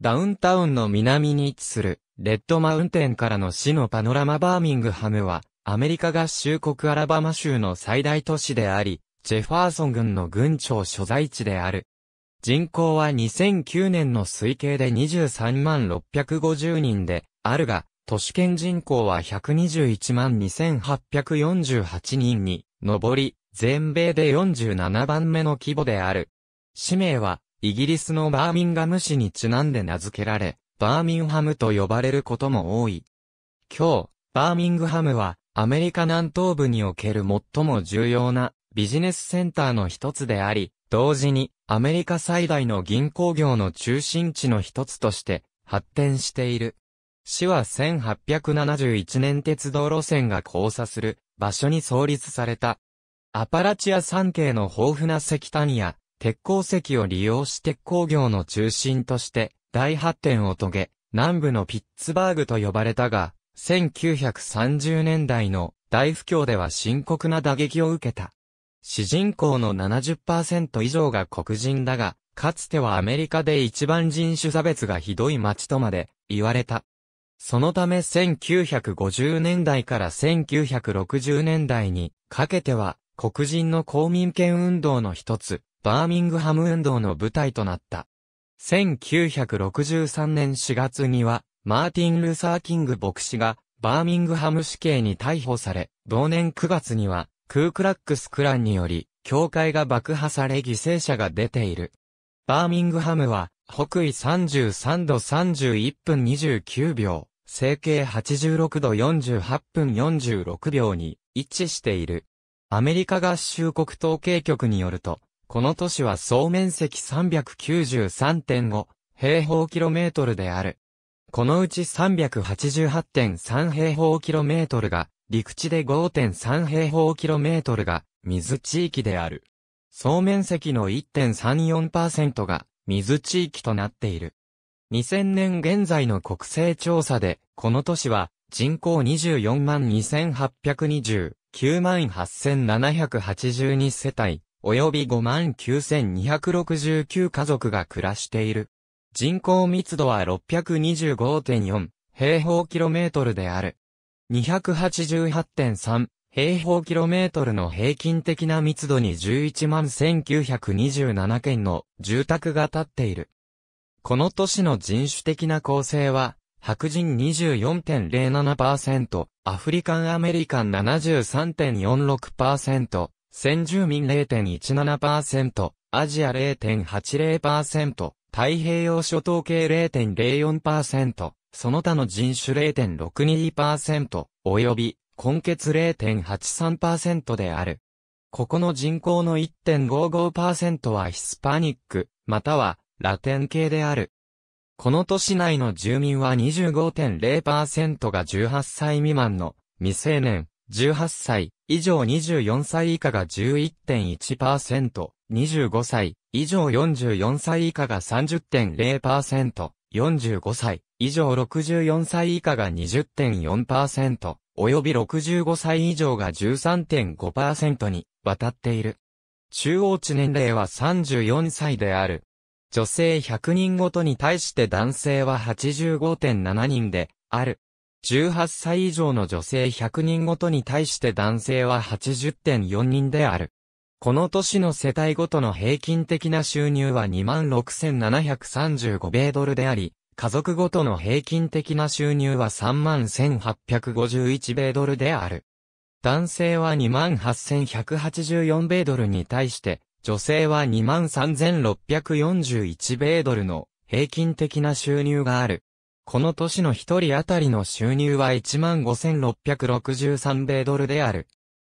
ダウンタウンの南に位置する、レッドマウンテンからの市のパノラマバーミングハムは、アメリカ合衆国アラバマ州の最大都市であり、ジェファーソン郡の郡庁所在地である。人口は2009年の推計で23万650人で、あるが、都市圏人口は121万2848人に上り、全米で47番目の規模である。氏名は、イギリスのバーミンガム市にちなんで名付けられ、バーミンハムと呼ばれることも多い。今日、バーミングハムは、アメリカ南東部における最も重要なビジネスセンターの一つであり、同時にアメリカ最大の銀行業の中心地の一つとして発展している。市は1871年鉄道路線が交差する場所に創立された。アパラチア山系の豊富な石炭や鉄鉱石を利用し鉄工業の中心として大発展を遂げ、南部のピッツバーグと呼ばれたが、1930年代の大不況では深刻な打撃を受けた。主人公の70%以上が黒人だが、かつてはアメリカで一番人種差別がひどい街とまで言われた。そのため1950年代から1960年代にかけては黒人の公民権運動の一つ、バーミングハム運動の舞台となった。1963年4月には、マーティン・ルーサー・キング牧師が、バーミングハム死刑に逮捕され、同年9月には、クークラックス・クランにより、教会が爆破され犠牲者が出ている。バーミングハムは、北緯33度31分29秒、整形86度48分46秒に位置している。アメリカ合衆国統計局によると、この都市は総面積393.5平方キロメートルである。このうち388.3平方キロメートルが陸地で5.3平方キロメートルが水地域である。総面積の1.34%が水地域となっている。2000年現在の国勢調査で、この都市は人口24万2 8 2 9万8782世帯、及び59,269家族が暮らしている。人口密度は625.4平方キロメートルである。288.3平方キロメートルの平均的な密度に11万1927件の住宅が建っている。この都市の人種的な構成は、白人24.07%、アフリカンアメリカン73.46%、先住民0.17%、アジア0.80%、太平洋諸島系0.04%、その他の人種0.62%、及び、根血0.83%である。ここの人口の1.55%はヒスパニック、またはラテン系である。この都市内の住民は25.0%が18歳未満の未成年、18歳以上24歳以下が11.1%、25歳以上44歳以下が30.0%、45歳以上64歳以下が20.4%、および65歳以上が13.5%にわたっている。中央値年齢は34歳である。女性100人ごとに対して男性は85.7人である。18歳以上の女性100人ごとに対して男性は80.4人である。この年の世帯ごとの平均的な収入は26,735米ドルであり、家族ごとの平均的な収入は31,851米ドルである。男性は28,184米ドルに対して、女性は23,641米ドルの平均的な収入がある。この年の一人当たりの収入は15,663米ドルである。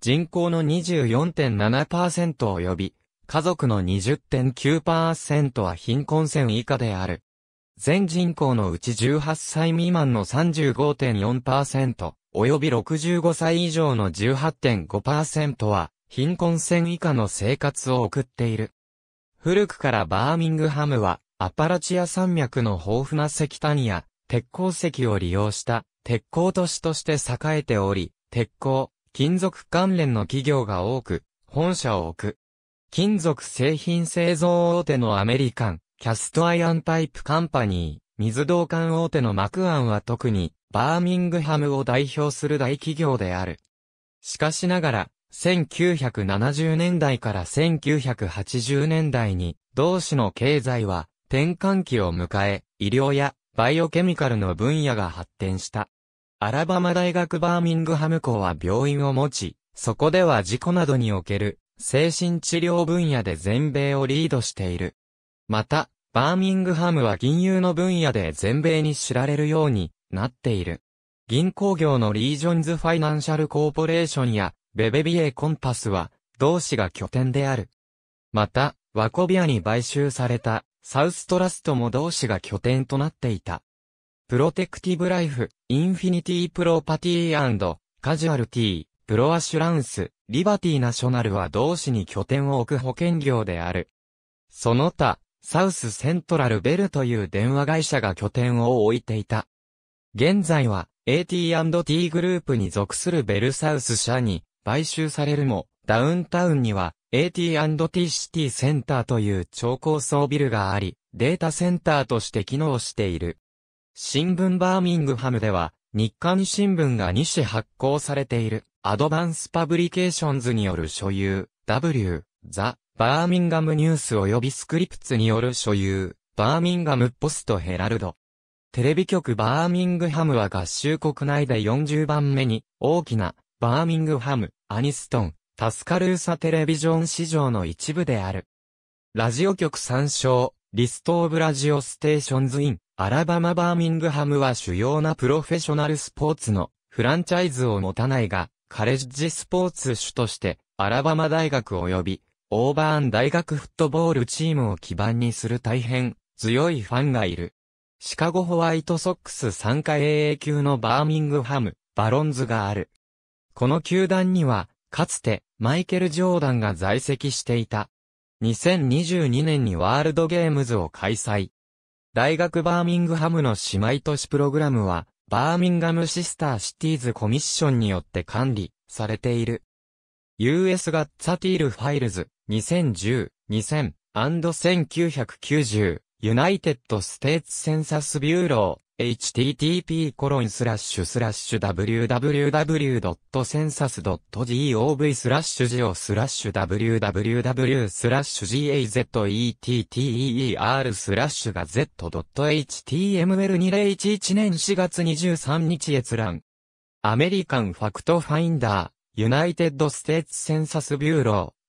人口の24.7%及び、家族の20.9%は貧困線以下である。全人口のうち18歳未満の35.4%、及び65歳以上の18.5%は、貧困線以下の生活を送っている。古くからバーミングハムは、アパラチア山脈の豊富な石炭や、鉄鉱石を利用した鉄鋼都市として栄えており、鉄鋼、金属関連の企業が多く、本社を置く。金属製品製造大手のアメリカン、キャストアイアンパイプカンパニー、水道管大手のマクアンは特に、バーミングハムを代表する大企業である。しかしながら、1970年代から1980年代に、同市の経済は転換期を迎え、医療やバイオケミカルの分野が発展した。アラバマ大学バーミングハム校は病院を持ち、そこでは事故などにおける精神治療分野で全米をリードしている。また、バーミングハムは銀融の分野で全米に知られるようになっている。銀行業のリージョンズファイナンシャルコーポレーションやベベビエコンパスは同市が拠点である。また、ワコビアに買収されたサウストラストも同志が拠点となっていた。プロテクティブライフ、インフィニティプロパティカジュアルティ、プロアシュランス、リバティナショナルは同志に拠点を置く保険業である。その他、サウスセントラルベルという電話会社が拠点を置いていた。現在は AT&T グループに属するベルサウス社に買収されるも、ダウンタウンには AT&T シティセンターという超高層ビルがあり、データセンターとして機能している。新聞バーミングハムでは、日刊新聞が2紙発行されている、アドバンスパブリケーションズによる所有、W、ザ・バーミンガムニュース及びスクリプツによる所有、バーミンガムポストヘラルド。テレビ局バーミングハムは合衆国内で40番目に大きなバーミングハム、アニストン、タスカルーサテレビジョン市場の一部である。ラジオ局参照、リストオブラジオステーションズイン、アラバマ・バーミングハムは主要なプロフェッショナルスポーツのフランチャイズを持たないが、カレッジスポーツ主として、アラバマ大学及び、オーバーン大学フットボールチームを基盤にする大変強いファンがいる。シカゴホワイトソックス参加 AA 級のバーミングハム、バロンズがある。この球団には、かつて、マイケル・ジョーダンが在籍していた。2022年にワールドゲームズを開催。大学バーミングハムの姉妹都市プログラムは、バーミンガムシスターシティーズコミッションによって管理されている。US ガッツァティールファイルズ2010、2000、1990ユナイテッドステーツセンサスビューロー、http://www.census.gov スラッシュ g オ o スラッシュ www スラッシュ gazetteer スラッシュが z.html2011 年4月23日閲覧。アメリカンファクトファインダー、ユナイテッドステーツセンサスビューロー。